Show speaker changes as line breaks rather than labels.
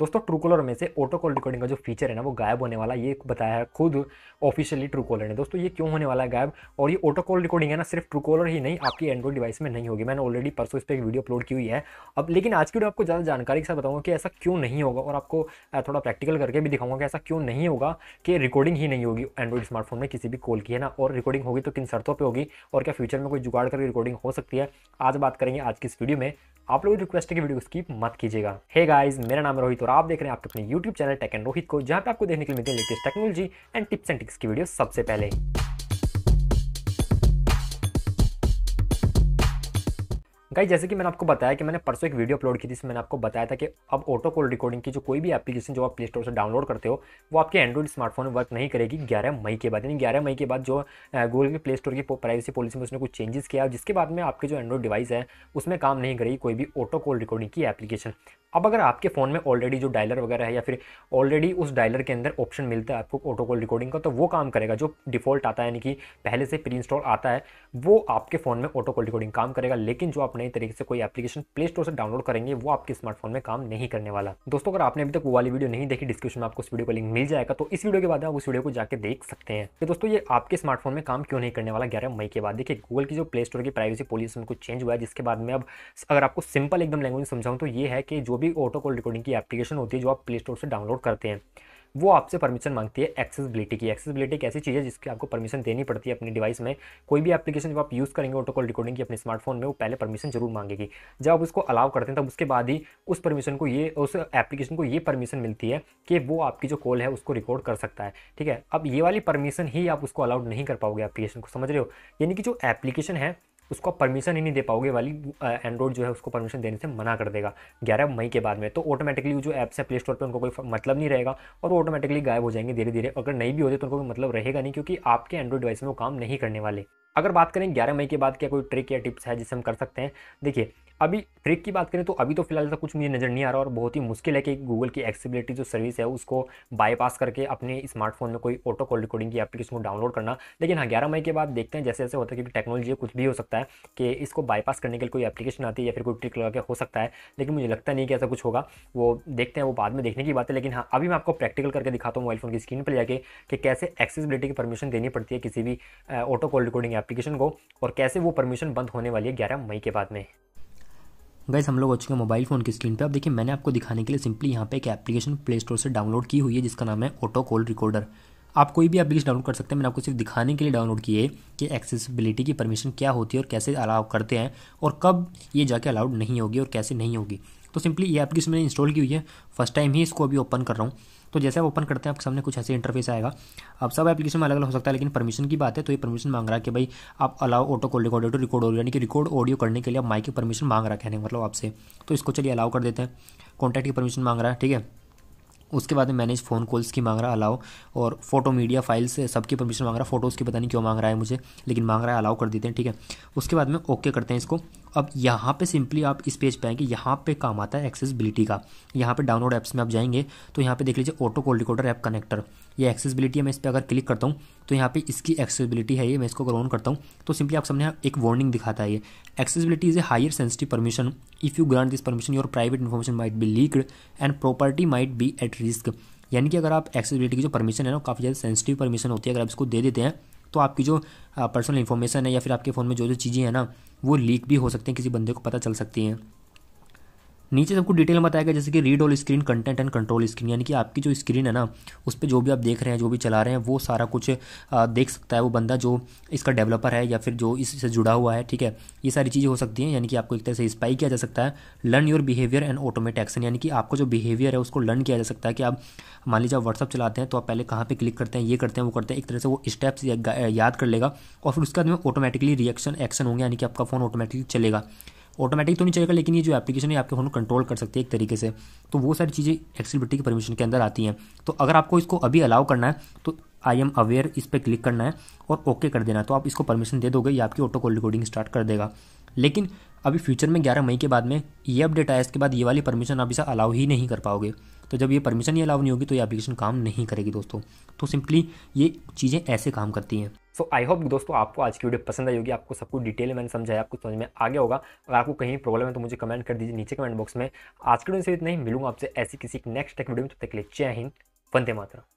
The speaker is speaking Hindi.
दोस्तों ट्रूकॉलर में से ऑटो कॉल रिकॉर्डिंग का जो फीचर है ना वो गायब होने वाला ये बताया है खुद ऑफिशियली ट्रूकॉलर ने दोस्तों ये क्यों होने वाला है गायब और ये ऑटो कॉल रिकॉर्डिंग है ना सिर्फ ट्रूकॉलर ही नहीं आपकी एंड्रॉइड डिवाइस में नहीं होगी मैंने ऑलरेडी परसों इस पर एक वीडियो अपलोड की हुई है अब लेकिन आज की वीडियो आपको ज़्यादा जानकारी के साथ बताऊँगा कि ऐसा क्यों नहीं होगा और आपको थोड़ा प्रैक्टिकल करके भी दिखाऊंगा कि ऐसा क्यों नहीं होगा कि रिकॉर्डिंग ही नहीं होगी एंड्रॉइड स्मार्टफोन में किसी भी कॉल की है ना और रिकॉर्डिंग होगी तो किन शर्तों पर होगी और क्या फ्यूचर में कोई जुगाड़ करके रिकॉर्डिंग हो सकती है आज बात करेंगे आज की इस वीडियो में आप लोग रिक्वेस्ट है कि वीडियो स्कीप मत कीजिएगा हे गाइज मेरा नाम रोहित और आप देख रहे हैं आपके अपने YouTube channel tech and Rohit को जहां पे आपको देखने के लिए मिलते हैं latest technology and tips and tricks की वीडियो सबसे पहले कई जैसे कि मैंने आपको बताया कि मैंने परसों एक वीडियो अपलोड की थी जिसमें मैंने आपको बताया था कि अब ऑटो कॉल रिकॉर्डिंग की जो कोई भी एप्लीकेशन जो आप प्ले स्टोर से डाउनलोड करते हो वो आपके एंड्रॉइड स्मार्टफोन में वर्क नहीं करेगी ग्यारह मई के बाद यानी ग्यारह मई के बाद जो गूगल के प्ले स्टोर की प्राइवेसी पॉलिसी में उसने कुछ चेंजेस किया जिसके बाद में आपके जो एंड्रॉइड डिवाइस है उसमें काम नहीं करेगी कोई भी ऑटो कॉल रिकॉर्डिंग की एप्लीकेशन अब अगर आपके फ़ोन में ऑलरेडी जो डायलर वगैरह है या फिर ऑलरेडी उस डायलर के अंदर ऑप्शन मिलता है आपको ऑटो कॉल रिकॉर्डिंग का तो वो काम करेगा जो डिफ़ॉल्ट आता है यानी कि पहले से प्री इंस्टॉल आता है वो आपके फ़ोन में ऑटो कॉल रिकॉर्डिंग काम करेगा लेकिन जो आप नई तरीके से कोई एप्लीकेशन प्ले स्टोर से डाउनलोड करेंगे वो आपके स्मार्टफोन में काम नहीं करने वाला दोस्तों अगर आपने अभी तक वो वाली वीडियो नहीं देखी डिस्क्रिप्शन में आपको इस वीडियो का लिंक मिल जाएगा तो इस वीडियो के बाद आप उस वीडियो को जाकर देख सकते हैं तो दोस्तों ये आपके स्मार्टफोन में काम क्यों नहीं करने वाला ग्यारह मई के बाद देखिए गूगल की जो प्ले स्टोर की प्राइवेसी पॉलिसी कुछ चेंज हुआ है जिसके बाद में अब अगर आपको सिंपल एकदम लैंग्वेज समझाऊँ तो ये है कि जो भी ऑटो कॉल रिकॉर्डिंग की एप्लीकेशन होती है जो आप प्ले स्टोर से डाउनलोड करते हैं वो आपसे परमिशन मांगती है एक्सेसिबिलिटी की एक्सेसिबिलिटी एक ऐसी चीज़ है जिसकी आपको परमिशन देनी पड़ती है अपने डिवाइस में कोई भी एप्लीकेशन जब आप यूज़ करेंगे ऑटोकॉल रिकॉर्डिंग की अपने स्मार्टफोन में वो पहले परमिशन जरूर मांगेगी जब आप उसको अलाउ करते हैं तब उसके बाद ही उस परमिशन को ये उस एप्लीकेशन को ये परमिशन मिलती है कि वो आपकी जो कॉल है उसको रिकॉर्ड कर सकता है ठीक है अब ये वाली परमिशन ही आप उसको अलाउड नहीं कर पाओगे एप्लीकेशन को समझ रहे हो यानी कि जो एप्लीकेशन है उसको परमिशन ही नहीं दे पाओगे वाली एंड्रॉइड जो है उसको परमिशन देने से मना कर देगा ग्यारह मई के बाद में तो ऑटोमेटिकली जो ऐप्स है प्ले स्टोर पर उनको कोई मतलब नहीं रहेगा और वो ऑटोमेटिकली गायब हो जाएंगे धीरे धीरे अगर नहीं भी होते तो उनको कोई मतलब रहेगा नहीं क्योंकि आपके एंड्रॉइड डिवाइस में वो काम नहीं करने वाले अगर बात करें ग्यारह मई के बाद क्या कोई ट्रिक या टिप्स है जिसे हम कर सकते हैं देखिए अभी ट्रिक की बात करें तो अभी तो फिलहाल ऐसा कुछ मुझे नज़र नहीं आ रहा और बहुत ही मुश्किल है कि गूगल की एक्सेबिलिटी जो सर्विस है उसको बाईपास करके अपने स्मार्टफोन में कोई ऑटो कॉल रिकॉर्डिंग की एप्लीकेशन को डाउनलोड करना लेकिन हाँ ग्यारह मई के बाद देखते हैं जैसे जैसे होता है क्योंकि टेक्नोलॉजी कुछ भी हो सकता है कि इसको बाईपास करने के लिए कोई एप्लीकेशन आती है या फिर कोई ट्रिक लगा के हो सकता है लेकिन मुझे लगता नहीं कि ऐसा कुछ होगा वो देखते हैं वो बाद में देखने की बात है लेकिन हाँ अभी मैं आपको प्रैक्टिकल करके दिखाता हूँ मोबाइल फ़ोन की स्क्रीन पर जाकर कि कैसे एक्सेसिबिलिटी की परमिशन देनी पड़ती है किसी भी ऑटो कॉल रिकॉर्डिंग एप्लीकेशन को और कैसे वो परमिशन बंद होने वाली है ग्यारह मई के बाद में गैस हम लोग हो चुके हैं मोबाइल फ़ोन की स्क्रीन पे अब देखिए मैंने आपको दिखाने के लिए सिंपली यहाँ पे एक एप्लीकेशन प्ले स्टोर से डाउनलोड की हुई है जिसका नाम है ऑटो कॉल रिकॉर्डर आप कोई भी एप्लीकेशन डाउनलोड कर सकते हैं मैंने आपको सिर्फ दिखाने के लिए डाउनलोड किए कि एक्सेसिबिलिटी की परमिशन क्या होती है और कैसे अलाउ करते हैं और कब ये जाके अलाउड नहीं होगी और कैसे नहीं होगी तो सिंपली ये एप्लीकेशन मैंने इंस्टॉल की हुई है फर्स्ट टाइम ही इसको अभी ओपन कर रहा हूँ तो जैसे आप ओपन करते हैं आपके सामने कुछ ऐसे इंटरफेस आएगा अब सब एप्लीकेशन में अलग अलग हो सकता है लेकिन परमिशन की बात है तो ये परमिशन मांग रहा है कि भाई आप allow auto call record to record audio यानी कि रिकॉर्ड ऑडियो करने के लिए माइक की परमिशन मांग रहा है कहने मतलब आपसे तो इसको चलिए अलाउ कर देते हैं कॉन्टैक्ट की परमिशन मांग रहा है ठीक है उसके बाद में मैनेज फ़ोन कॉल्स की मांग रहा है अलाउ और फोटो मीडिया फाइल्स सबकी परमिशन मांग रहा है फोटोज़ की पता नहीं क्यों मांग रहा है मुझे लेकिन मांग रहा है अलाउ कर देते हैं ठीक है उसके बाद में ओके करते हैं इसको अब यहाँ पे सिंपली आप इस पेज पे आएंगे यहाँ पे काम आता है एक्सेसिबिलिटी का यहाँ पे डाउनलोड ऐप्स में आप जाएंगे तो यहाँ पे देख लीजिए auto call recorder app connector ये एक्सेसिबिलिटी है मैं इस पर अगर क्लिक करता हूँ तो यहाँ पे इसकी एक्सेसिबिलिटी है ये मैं इसको अगर ऑन करता हूँ तो सिंपली आप सामने एक वार्निंग दिखाता है ये accessibility is a higher sensitive permission if you grant this permission your private information might be leaked and property might be at risk यानी कि अगर आप एक्सेसिबिलिटी की जो परमिशन है ना काफ़ी ज़्यादा सेंसिटिव परमिशन होती है अगर आप इसको दे देते हैं तो आपकी जो पर्सनल इन्फॉर्मेशन है या फिर आपके फ़ोन में जो जो चीज़ें हैं ना वो लीक भी हो सकती हैं किसी बंदे को पता चल सकती हैं नीचे सबको डिटेल बताया बताएगा जैसे कि read all screen content and control screen यानी कि आपकी जो स्क्रीन है ना उस पर जो भी आप देख रहे हैं जो भी चला रहे हैं वो सारा कुछ देख सकता है वो बंदा जो इसका डेवलपर है या फिर जो इससे जुड़ा हुआ है ठीक है ये सारी चीज़ें हो सकती हैं यानी कि आपको एक तरह से स्पाई किया जा सकता है learn your behaviour and automate action यानी कि आपका जो बिहेवियर है उसको लर्न किया जा सकता है कि आप मान लीजिए आप व्हाट्सअप चलाते हैं तो आप पहले कहाँ पर क्लिक करते हैं ये करते हैं वो करते हैं एक तरह से वो स्टेप्स याद कर लेगा और फिर उसके बाद में ऑटोमेटिकली रिएक्शन एक्शन होंगे यानी कि आपका फ़ोन ऑटोमेटिकली चलेगा ऑटोमेटिक तो नहीं चलेगा लेकिन ये जो एप्लीकेशन है आपके फ़ोन को कंट्रोल कर सकती है एक तरीके से तो वो सारी चीज़ें एक्सेबिलिटी की परमिशन के अंदर आती हैं तो अगर आपको इसको अभी अलाउ करना है तो आई एम अवेयर इस पर क्लिक करना है और ओके okay कर देना है तो आप इसको परमिशन दे दोगे या आपकी ऑटो कॉल रिकॉर्डिंग स्टार्ट कर देगा लेकिन अभी फ्यूचर में 11 मई के बाद में ये अपडेट आया इसके बाद ये वाली परमिशन आप इसे अलाउ ही नहीं कर पाओगे तो जब ये परमिशन ही अलाउ नहीं होगी तो ये एप्लीकेशन काम नहीं करेगी दोस्तों तो सिंपली ये चीज़ें ऐसे काम करती हैं सो आई होप दोस्तों आपको आज की वीडियो पसंद आई होगी आपको सब कुछ डिटेल में मैंने समझाया आपको समझ में आ गया होगा अगर आपको कहीं प्रॉब्लम है तो मुझे कमेंट कर दीजिए नीचे कमेंट बॉक्स में आज के वीडियो से इतना ही मिलूंगा आपसे ऐसी किसी नेक्स्ट टेक वीडियो में तब तक के जय हिंद वंदे मात्रा